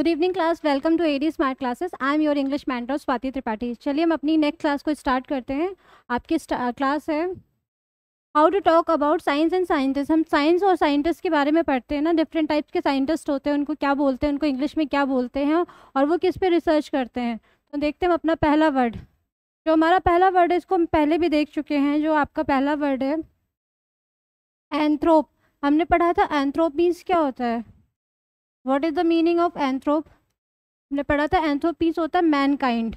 good evening class welcome to AD smart classes I am your English mentor Swati Tripathi चलिए हम अपनी next class को start करते हैं आपकी क्लास है how to talk about science and scientist हम साइंस और साइंटिस्ट के बारे में पढ़ते हैं ना डिफरेंट टाइप्स के साइंटिस्ट होते हैं उनको क्या बोलते हैं उनको इंग्लिश में क्या बोलते हैं और वो किस पे रिसर्च करते हैं तो देखते हैं अपना पहला वर्ड जो हमारा पहला वर्ड है इसको हम पहले भी देख चुके हैं जो आपका पहला वर्ड है एंथ्रोप हमने पढ़ा था एंथ्रोप मीन्स क्या होता है what is the meaning of anthrop हमने पढ़ा था एंथ्रोपीस होता है mankind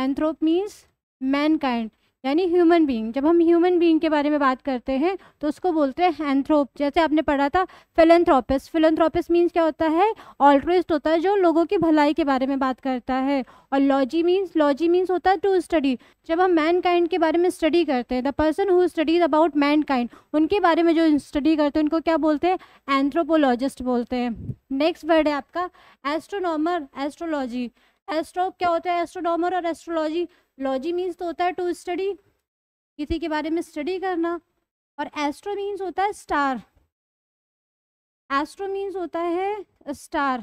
anthrop means mankind यानी ह्यूमन बीइंग जब हम ह्यूमन बीइंग के बारे में बात करते हैं तो उसको बोलते हैं एंथ्रोप जैसे आपने पढ़ा था फिलेंथ्रोपिस फिलेंथ्रोपिस मीन्स क्या होता है ऑल्ट्रोइस्ट होता है जो लोगों की भलाई के बारे में बात करता है और लॉजी मीन्स लॉजी मीन्स होता है टू स्टडी जब हम मैन काइंड के बारे में स्टडी करते हैं the person who studies about mankind उनके बारे में जो स्टडी करते हैं उनको क्या बोलते हैं एंथ्रोपोलॉजिस्ट बोलते हैं नेक्स्ट वर्ड है आपका एस्ट्रोनॉमर एस्ट्रोलॉजी एस्ट्रो क्या होता है एस्ट्रोनॉमर और एस्ट्रोलॉजी लॉजी मीन्स तो होता है टू स्टडी किसी के बारे में स्टडी करना और एस्ट्रो मीन्स होता है स्टार एस्ट्रो मीन्स होता है स्टार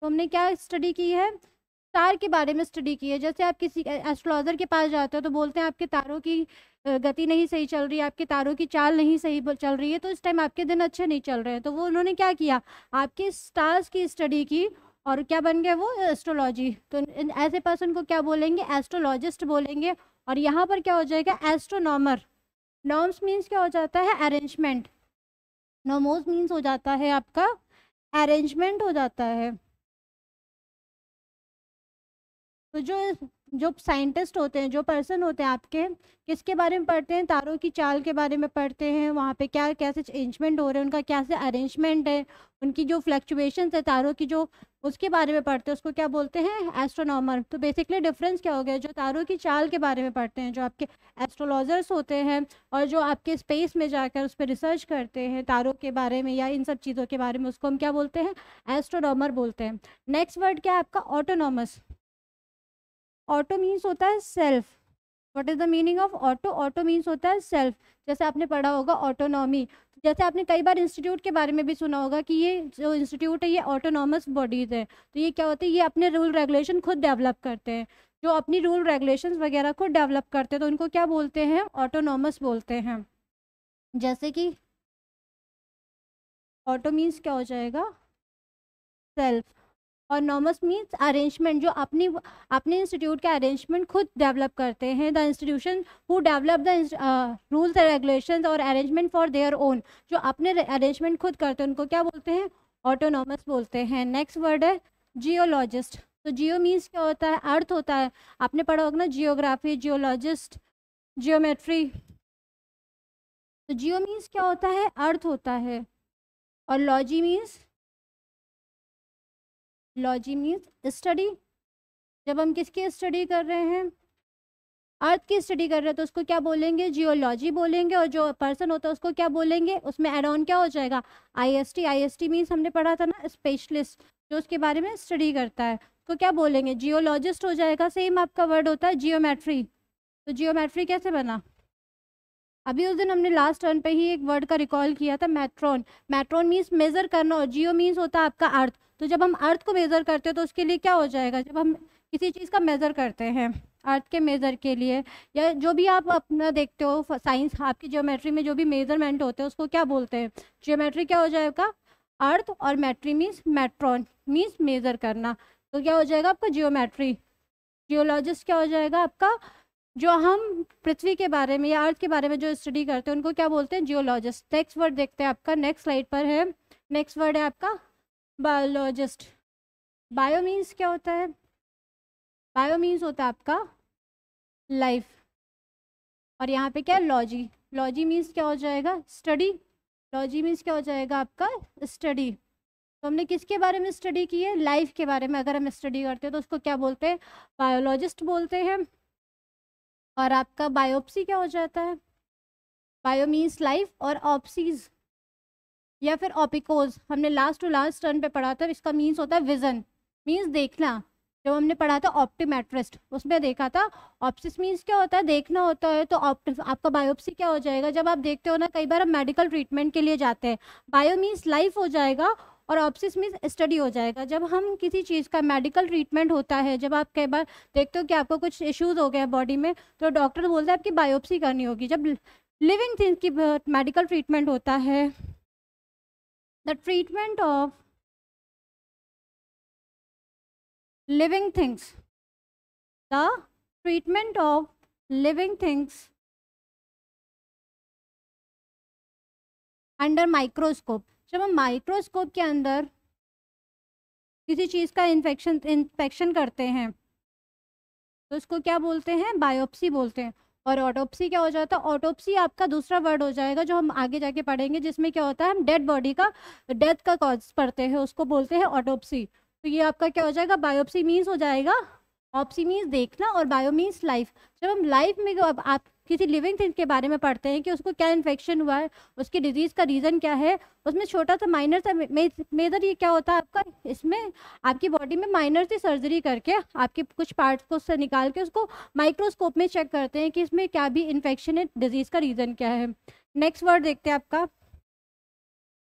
तो हमने क्या स्टडी की है स्टार के बारे में स्टडी की है जैसे आप किसी एस्ट्रोलॉजर के पास जाते हो तो बोलते हैं आपके तारों की गति नहीं सही चल रही है आपके तारों की चाल नहीं सही चल रही है तो इस टाइम आपके दिन अच्छे नहीं चल रहे हैं तो वो उन्होंने क्या किया आपके स्टार्स की स्टडी की और क्या बन गया वो एस्ट्रोलॉजी तो ऐसे पर्सन को क्या बोलेंगे एस्ट्रोलॉजिस्ट बोलेंगे और यहाँ पर क्या हो जाएगा एस्ट्रोनॉमर नॉम्स मीन्स क्या हो जाता है अरेंजमेंट नोमोज मीन्स हो जाता है आपका अरेंजमेंट हो जाता है तो जो जो साइंटिस्ट होते हैं जो पर्सन होते हैं आपके किसके बारे में पढ़ते हैं तारों की चाल के बारे में पढ़ते हैं वहाँ पे क्या कैसे अरेंजमेंट हो रहे हैं उनका कैसे अरेंजमेंट है उनकी जो फ्लक्चुएशन है तारों की जो उसके बारे में पढ़ते हैं उसको क्या बोलते हैं एस्ट्रोनॉमर तो बेसिकली डिफरेंस क्या हो गया जो तारों की चाल के बारे में पढ़ते हैं जो आपके एस्ट्रोलॉजर्स होते हैं और जो आपके स्पेस में जाकर उस पर रिसर्च करते हैं तारों के बारे में या इन सब चीज़ों के बारे में उसको हम क्या बोलते हैं एस्ट्रोनॉमर बोलते हैं नेक्स्ट वर्ड क्या है आपका ऑटोनॉमस ऑटो मीन्स होता है self what is the meaning of auto auto means होता है सेल्फ जैसे आपने पढ़ा होगा ऑटोनॉमी जैसे आपने कई बार इंस्टीट्यूट के बारे में भी सुना होगा कि ये जो इंस्टीट्यूट है ये ऑटोनॉमस बॉडीज़ है तो ये क्या होता है ये अपने रूल रेगुलेशन खुद डेवलप करते हैं जो अपनी रूल रेगुलेशन वगैरह खुद डेवलप करते हैं तो उनको क्या बोलते हैं ऑटोनॉमस बोलते हैं जैसे कि ऑटो मीन्स क्या हो जाएगा सेल्फ और नॉमस मीन्स अरेंजमेंट जो अपनी अपने इंस्टीट्यूट के अरेंजमेंट खुद डेवलप करते हैं the institution who develop the rules and regulation और अरेंजमेंट फॉर देयर ओन जो अपने अरेंजमेंट खुद करते हैं उनको क्या बोलते हैं ऑटोनॉमस बोलते हैं नेक्स्ट वर्ड है जियोलॉजिस्ट तो जियो मीन्स क्या होता है अर्थ होता है आपने पढ़ा होगा ना जियोग्राफी जियोलॉजिस्ट जियोमेट्री तो जियो मीन्स क्या होता है अर्थ होता है और logy means logy means study जब हम किसकी स्टडी कर रहे हैं अर्थ की स्टडी कर रहे हैं तो उसको क्या बोलेंगे जियोलॉजी बोलेंगे और जो पर्सन होता है उसको क्या बोलेंगे उसमें एड ऑन क्या हो जाएगा I I S T S T means हमने पढ़ा था ना स्पेशलिस्ट जो उसके बारे में स्टडी करता है उसको क्या बोलेंगे जियोलॉजिस्ट हो जाएगा सेम आपका वर्ड होता है जियोमेट्री तो जियोमेट्री कैसे बना अभी उस दिन हमने लास्ट टर्न पे ही एक वर्ड का रिकॉल किया था मैट्रॉन मैट्रॉन मीन्स मेजर करना और जियो मीन्स होता है आपका अर्थ तो जब हम अर्थ को मेज़र करते हैं तो उसके लिए क्या हो जाएगा जब हम किसी चीज़ का मेज़र करते हैं अर्थ के मेज़र के लिए या जो भी आप अपना देखते हो साइंस आपकी ज्योमेट्री में जो भी मेज़रमेंट होते हैं उसको क्या बोलते हैं ज्योमेट्री क्या हो जाएगा अर्थ और metry means metron means measure करना तो क्या हो जाएगा आपका जियोमेट्री जियोलॉजिस्ट क्या हो जाएगा आपका जो हम पृथ्वी के बारे में या अर्थ के बारे में जो स्टडी करते हैं उनको क्या बोलते हैं जियोलॉजिस्ट नेक्स्ट वर्ड देखते हैं आपका नेक्स्ट स्लाइड पर है नेक्स्ट वर्ड है आपका बायोलॉजिस्ट बायो मीन्स क्या होता है बायो मीन्स होता है आपका लाइफ और यहाँ पे क्या है लॉजी लॉजी मीन्स क्या हो जाएगा स्टडी लॉजी मीन्स क्या हो जाएगा आपका स्टडी तो हमने किसके बारे में स्टडी की है लाइफ के बारे में अगर हम स्टडी करते हैं तो उसको क्या बोलते हैं बायोलॉजिस्ट बोलते हैं और आपका बायोप्सी क्या हो जाता है बायो मीन्स लाइफ और ऑप्सीज या फिर ओपिकोज हमने लास्ट टू लास्ट टर्न पे पढ़ा था इसका मीन्स होता है विजन मीन्स देखना जब हमने पढ़ा था ऑप्टीमेट्रिस्ट उसमें देखा था ऑप्सिस मीन्स क्या होता है देखना होता है तो ऑप्ट आपका बायोप्सी क्या हो जाएगा जब आप देखते हो ना कई बार हम मेडिकल ट्रीटमेंट के लिए जाते हैं बायो मीन्स लाइफ हो जाएगा और ऑप्सिस मीन्स स्टडी हो जाएगा जब हम किसी चीज़ का मेडिकल ट्रीटमेंट होता है जब आप कई बार देखते हो कि आपको कुछ इश्यूज़ हो गया बॉडी में तो डॉक्टर बोलता है आपकी बायोप्सी करनी होगी जब लिविंग थिंग्स की मेडिकल ट्रीटमेंट होता है the treatment of living things the treatment of living things under microscope जब हम माइक्रोस्कोप के अंदर किसी चीज़ का इन्फेक्शन इन्फेक्शन करते हैं तो उसको क्या बोलते हैं बायोप्सी बोलते हैं और ऑटोप्सी क्या हो जाता है ऑटोप्सी आपका दूसरा वर्ड हो जाएगा जो हम आगे जाके पढ़ेंगे जिसमें क्या होता है हम डेड बॉडी का डेथ का कॉज पढ़ते हैं उसको बोलते हैं ऑटोप्सी तो ये आपका क्या हो जाएगा बायोप्सी मीन्स हो जाएगा ऑप्सी मीन्स देखना और बायो मीन्स लाइफ जब हम लाइफ में आप किसी लिविंग थिंग के बारे में पढ़ते हैं कि उसको क्या इन्फेक्शन हुआ है उसकी डिजीज़ का रीज़न क्या है उसमें छोटा सा माइनर सा मेजर ये क्या होता है आपका इसमें आपकी बॉडी में माइनर सी सर्जरी करके आपके कुछ पार्ट्स को उससे निकाल के उसको माइक्रोस्कोप में चेक करते हैं कि इसमें क्या भी इन्फेक्शन है डिजीज़ का रीज़न क्या है नेक्स्ट वर्ड देखते हैं आपका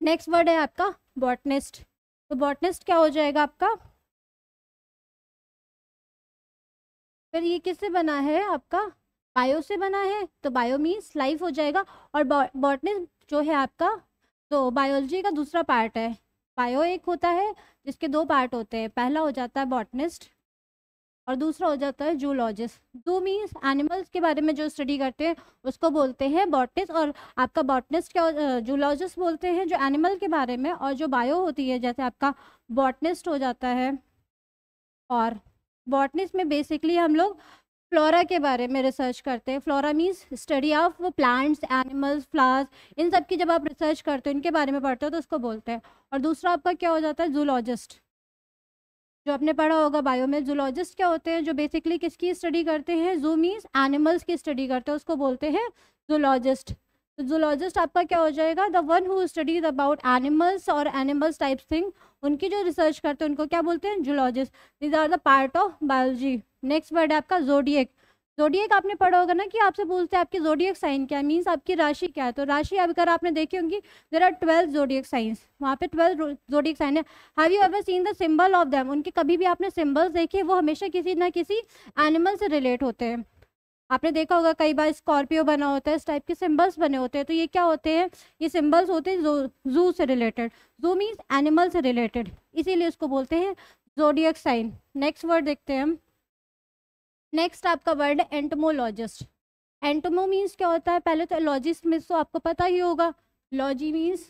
नेक्स्ट वर्ड है आपका बॉटनिस्ट तो बॉटनिस्ट क्या हो जाएगा आपका फिर ये किससे बना है आपका बायो से बना है तो बायो मीन्स लाइफ हो जाएगा और बॉटनी जो है आपका तो बायोलॉजी का दूसरा पार्ट है बायो एक होता है जिसके दो पार्ट होते हैं पहला हो जाता है बॉटनिस्ट और दूसरा हो जाता है जूलॉजिस्ट जू मीन्स एनिमल्स के बारे में जो स्टडी करते हैं उसको बोलते हैं बॉटनिस्ट और आपका बॉटनिस्ट क्या जूलॉजिस्ट बोलते हैं जो एनिमल के बारे में और जो बायो होती है जैसे आपका बॉटनिस्ट हो जाता है और बॉटनिस्ट में बेसिकली हम लोग फ्लोरा के बारे में रिसर्च करते हैं flora means study of plants animals flowers इन सब की जब आप रिसर्च करते हो इनके बारे में पढ़ते हो तो उसको बोलते हैं और दूसरा आपका क्या हो जाता है जूलॉजिस्ट जो आपने पढ़ा होगा बायो में जूलॉजिस्ट क्या होते हैं जो बेसिकली किसकी स्टडी करते हैं जू मीन्स एनिमल्स की स्टडी करते हैं उसको बोलते हैं जूलॉजिस्ट तो आपका क्या हो जाएगा the one who studies about animals और एनिमल्स टाइप्स थिंग उनकी जो रिसर्च करते हैं उनको क्या बोलते हैं zoologist these are the part of biology next word है आपका जोडियक जोडियक आपने पढ़ा होगा ना कि आपसे बोलते हैं आपकी जोडियक साइन क्या है मीन्स आपकी राशि क्या है तो राशि अगर आपने देखी होंगी there are twelve zodiac science वहाँ पे ट्वेल्व जोडियक साइन है have you ever seen the symbol of them उनके कभी भी आपने सिंबल्स देखे वो हमेशा किसी ना किसी एनिमल से रिलेट होते हैं आपने देखा होगा कई बार स्कॉर्पियो बना होता है इस टाइप के सिम्बल्स बने होते हैं तो ये क्या होते हैं ये सिम्बल्स होते हैं जू जू से रिलेटेड जू मीन्स एनिमल से रिलेटेड इसीलिए इसको बोलते हैं जोडियक साइन नेक्स्ट वर्ड देखते हैं हम नेक्स्ट आपका वर्ड है एंटमोलॉजिस्ट एंटमो मीन्स क्या होता है पहले तो लॉजिस्ट मीन्स तो आपको पता ही होगा लॉजी मीन्स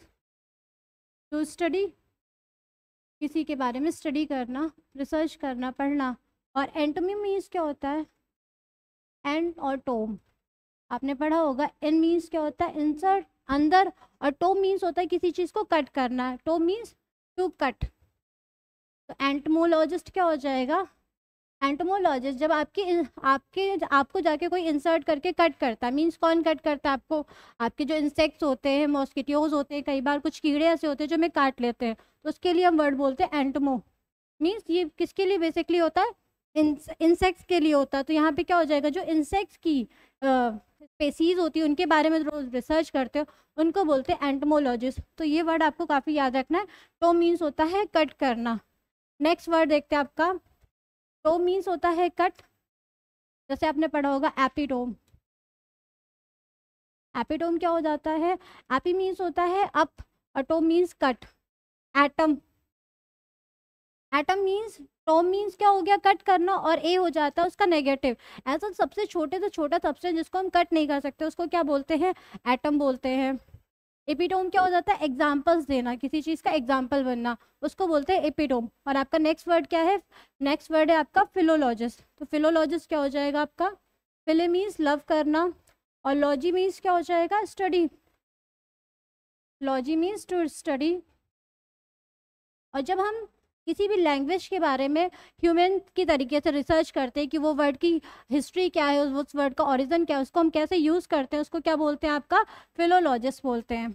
टू स्टडी किसी के बारे में स्टडी करना रिसर्च करना पढ़ना और एंटमी मीन्स क्या होता है एंड और टोम आपने पढ़ा होगा इन मीन्स क्या होता है इंसर्ट अंदर और टोम तो मीन्स होता है किसी चीज़ को कट करना टोम मीन्स टू कट तो एंटमोलॉजिस्ट तो क्या हो जाएगा एंटमोलॉजिस्ट जब आपकी आपके आपको जाके कोई इंसर्ट करके कट करता है मीन्स कौन कट करता है आपको आपके जो इंसेक्ट्स होते हैं मॉस्किटियोज होते हैं कई बार कुछ कीड़े ऐसे होते हैं जो हमें काट लेते हैं तो उसके लिए हम वर्ड बोलते हैं एंटमो मीन्स ये किसके लिए बेसिकली होता है इंसेक्ट्स के लिए होता तो यहाँ पे क्या हो जाएगा जो इंसेक्ट्स की स्पेसीज होती है उनके बारे में रोज रिसर्च करते हो उनको बोलते हैं एंटमोलॉजिस्ट तो ये वर्ड आपको काफ़ी याद रखना है टो तो मीन्स होता है कट करना नेक्स्ट वर्ड देखते हैं आपका टो तो मीन्स होता है कट जैसे आपने पढ़ा होगा एपिटोम एपिटोम क्या हो जाता है एपी मीन्स होता है अप और means cut atom atom means from means क्या हो गया कट करना और ए हो जाता है उसका नेगेटिव ऐसा सबसे छोटे से छोटा सब्सटेंस जिसको हम कट नहीं कर सकते उसको क्या बोलते हैं एटम बोलते हैं एपिटोम क्या हो जाता है एग्जाम्पल्स देना किसी चीज़ का एग्जाम्पल बनना उसको बोलते हैं एपिटोम और आपका नेक्स्ट वर्ड क्या है नेक्स्ट वर्ड है आपका फिलोलॉजिस तो फिलोलॉजिस क्या हो जाएगा आपका फिले मीन्स लव करना और लॉजी मीन्स क्या हो जाएगा study logy means to study और जब हम किसी भी लैंग्वेज के बारे में ह्यूमन की तरीके से रिसर्च करते हैं कि वो वर्ड की हिस्ट्री क्या है उस वर्ड का ऑरिजन क्या है उसको हम कैसे यूज़ करते हैं उसको क्या बोलते हैं आपका फिलोलॉजिस्ट बोलते हैं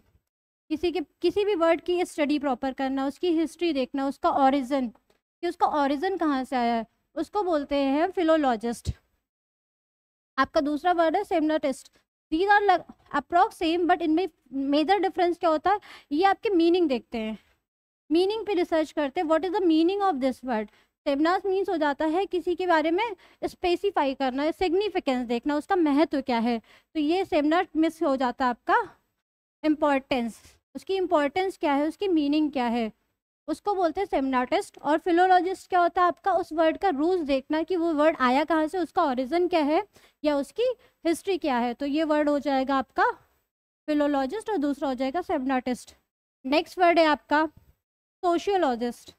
किसी के किसी भी वर्ड की स्टडी प्रॉपर करना उसकी हिस्ट्री देखना उसका ऑरिजन कि उसका ऑरिजन कहाँ से आया है उसको बोलते हैं फिलोलॉजिस्ट आपका दूसरा वर्ड है सेमनाटिस्ट these are approx same but इनमें मेजर डिफरेंस क्या होता है ये आपके मीनिंग देखते हैं मीनिंग पे रिसर्च करते हैं what is the meaning of this word सेबनास मीन्स हो जाता है किसी के बारे में स्पेसिफाई करना सिग्निफिकेंस देखना उसका महत्व क्या है तो ये सेमिनार मिस हो जाता है आपका इम्पोर्टेंस उसकी इम्पोर्टेंस क्या है उसकी मीनिंग क्या है उसको बोलते हैं सेमनाटिस्ट और फिलोलॉजिस्ट क्या होता है आपका उस वर्ड का रूज देखना कि वो वर्ड आया कहाँ से उसका ओरिजिन क्या है या उसकी हिस्ट्री क्या है तो ये वर्ड हो जाएगा आपका फिलोलॉजिस्ट और दूसरा हो जाएगा सेमनाटिस्ट नेक्स्ट वर्ड है आपका सोशियोलॉजिस्ट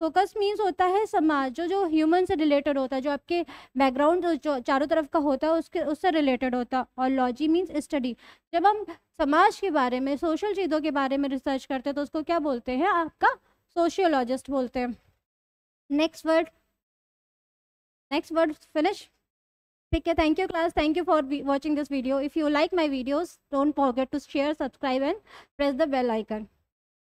फोकस मीन्स होता है समाज जो जो ह्यूमन से रिलेटेड होता है जो आपके बैकग्राउंड जो चारों तरफ का होता है उसके उससे रिलेटेड होता है और लॉजी मीन्स स्टडी जब हम समाज के बारे में सोशल चीज़ों के बारे में रिसर्च करते हैं तो उसको क्या बोलते हैं आपका सोशियोलॉजिस्ट बोलते हैं next word next word finish ठीक है thank you class thank you for watching this video if you like my videos don't forget to share subscribe and press the bell icon